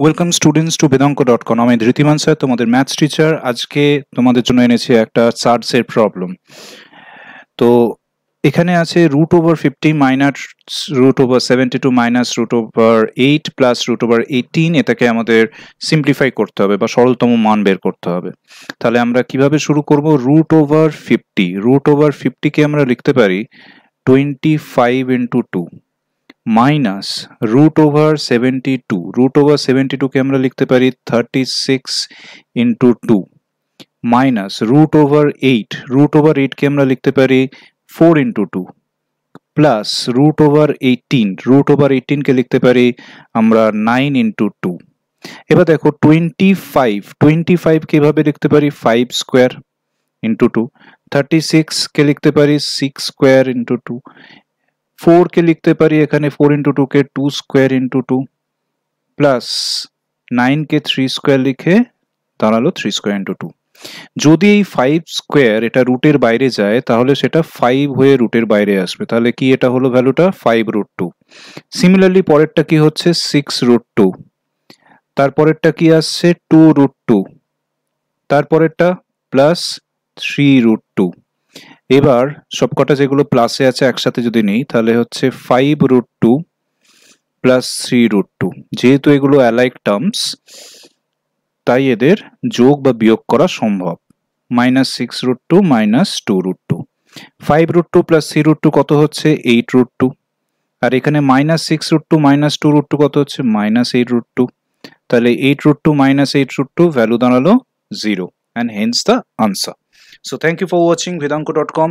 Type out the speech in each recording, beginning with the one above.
welcome students to dot com আমি Dhritiman sir তোমাদের maths teacher আজকে তোমাদের জন্য এনেছি একটা চার্টসের প্রবলেম তো এখানে আছে root over fifty minus root over seventy two minus root over eight plus root over eighteen এটাকে আমাদের সিম্পলিফাই করতে হবে বা সরলতম মান বের করতে হবে তাহলে আমরা কিভাবে শুরু করব root over fifty root over ফিফটিকে আমরা লিখতে পারি twenty five into two minus root over seventy two root over seventy টুকে আমরা লিখতে পারি thirty six into two minus root over eight root over এইটকে আমরা লিখতে পারি four into two plus root over eighteen root over এইটিনকে লিখতে পারি আমরা নাইন ইন্টু টু এবার দেখো টোয়েন্টি ফাইভ টোয়েন্টি ফাইভকে এভাবে লিখতে পারি ফাইভ স্কোয়ার ইন্টু টু থার্টি সিক্সকে লিখতে পারি সিক্স স্কোয়ার ইন্টু টু কে লিখতে পারি এখানে ফোর ইন্টু টুকে two square into two plus কে থ্রি স্কোয়ার লিখে দাঁড়ালো থ্রি স্কোয়ার ইন্টু টু যদি এই ফাইভ স্কোয়ার এটা রুটের বাইরে যায় তাহলে সেটা ফাইভ হয়ে রুটের বাইরে আসবে তাহলে কি এটা হলো ভ্যালুটা ফাইভ রুট টু সিমিলারলি পরেরটা কি হচ্ছে সিক্স রুট টু তারপরেরটা কি আসছে টু রুট টু তারপরেরটা প্লাস থ্রি রুট টু এবার সবকটা যেগুলো প্লাসে আছে একসাথে যদি নেই তাহলে হচ্ছে five root two plus three root two যেহেতু এগুলো অ্যালাইক টার্মস তাই এদের যোগ বা বিয়োগ করা সম্ভব minus six root two minus two root two five root two plus three root two কত হচ্ছে এইট রুট টু আর এখানে minus six root two minus two root two কত হচ্ছে মাইনাস এইট রুট টু তাহলে eight root two minus eight root two value দাঁড়ালো zero and hence the answer so thank you for watching Vedanko dot com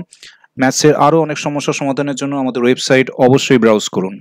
ম্যাথসের আরও অনেক সমস্যা সমাধানের জন্য আমাদের ওয়েবসাইট অবশ্যই ব্রাউজ করুন